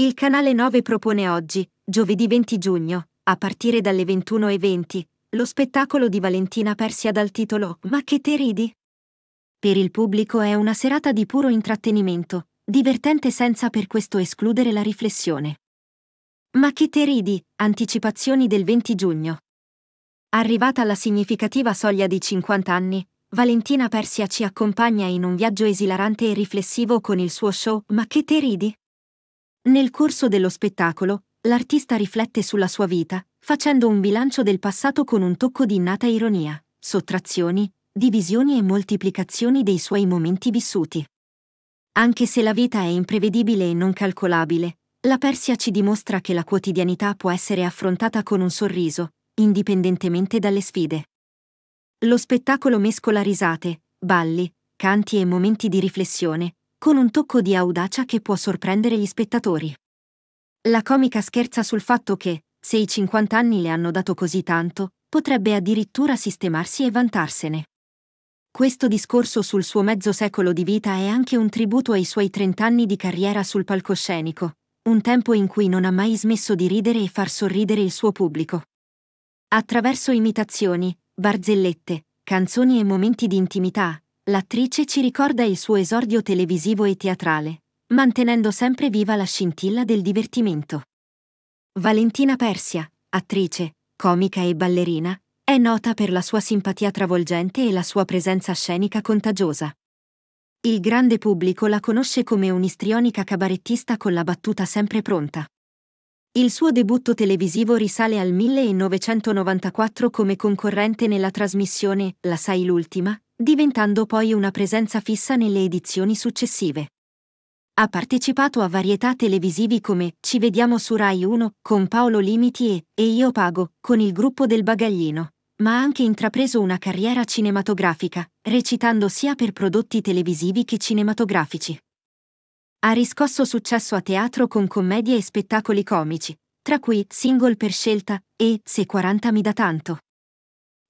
Il canale 9 propone oggi, giovedì 20 giugno, a partire dalle 21.20, lo spettacolo di Valentina Persia dal titolo Ma che te ridi? Per il pubblico è una serata di puro intrattenimento, divertente senza per questo escludere la riflessione. Ma che te ridi? Anticipazioni del 20 giugno. Arrivata alla significativa soglia di 50 anni, Valentina Persia ci accompagna in un viaggio esilarante e riflessivo con il suo show Ma che te ridi? Nel corso dello spettacolo, l'artista riflette sulla sua vita, facendo un bilancio del passato con un tocco di innata ironia, sottrazioni, divisioni e moltiplicazioni dei suoi momenti vissuti. Anche se la vita è imprevedibile e non calcolabile, la Persia ci dimostra che la quotidianità può essere affrontata con un sorriso, indipendentemente dalle sfide. Lo spettacolo mescola risate, balli, canti e momenti di riflessione, con un tocco di audacia che può sorprendere gli spettatori. La comica scherza sul fatto che, se i 50 anni le hanno dato così tanto, potrebbe addirittura sistemarsi e vantarsene. Questo discorso sul suo mezzo secolo di vita è anche un tributo ai suoi 30 anni di carriera sul palcoscenico, un tempo in cui non ha mai smesso di ridere e far sorridere il suo pubblico. Attraverso imitazioni, barzellette, canzoni e momenti di intimità, l'attrice ci ricorda il suo esordio televisivo e teatrale, mantenendo sempre viva la scintilla del divertimento. Valentina Persia, attrice, comica e ballerina, è nota per la sua simpatia travolgente e la sua presenza scenica contagiosa. Il grande pubblico la conosce come un'istrionica cabarettista con la battuta sempre pronta. Il suo debutto televisivo risale al 1994 come concorrente nella trasmissione La sai l'ultima, diventando poi una presenza fissa nelle edizioni successive. Ha partecipato a varietà televisivi come Ci vediamo su Rai 1 con Paolo Limiti e E io pago con il gruppo del Bagaglino, ma ha anche intrapreso una carriera cinematografica, recitando sia per prodotti televisivi che cinematografici. Ha riscosso successo a teatro con commedie e spettacoli comici, tra cui Single per scelta e Se 40 mi dà tanto.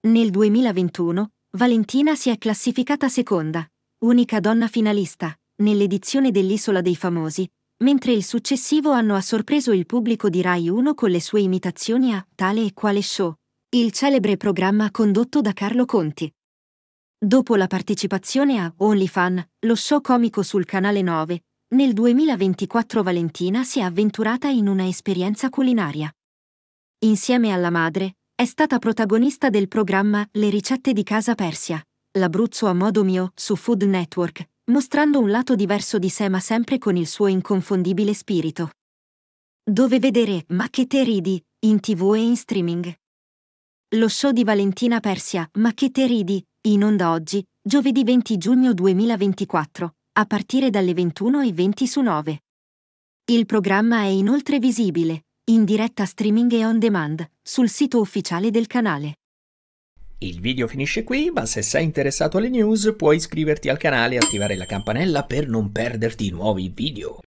Nel 2021 Valentina si è classificata seconda, unica donna finalista, nell'edizione dell'Isola dei Famosi, mentre il successivo anno ha sorpreso il pubblico di Rai 1 con le sue imitazioni a Tale e Quale Show, il celebre programma condotto da Carlo Conti. Dopo la partecipazione a Only Fan, lo show comico sul canale 9, nel 2024 Valentina si è avventurata in una esperienza culinaria. Insieme alla madre, è stata protagonista del programma Le ricette di casa Persia, l'Abruzzo a modo mio, su Food Network, mostrando un lato diverso di sé ma sempre con il suo inconfondibile spirito. Dove vedere Ma che te ridi, in tv e in streaming. Lo show di Valentina Persia Ma che te ridi, in onda oggi, giovedì 20 giugno 2024, a partire dalle 21.20 su 9. Il programma è inoltre visibile, in diretta streaming e on demand sul sito ufficiale del canale. Il video finisce qui, ma se sei interessato alle news puoi iscriverti al canale e attivare la campanella per non perderti nuovi video.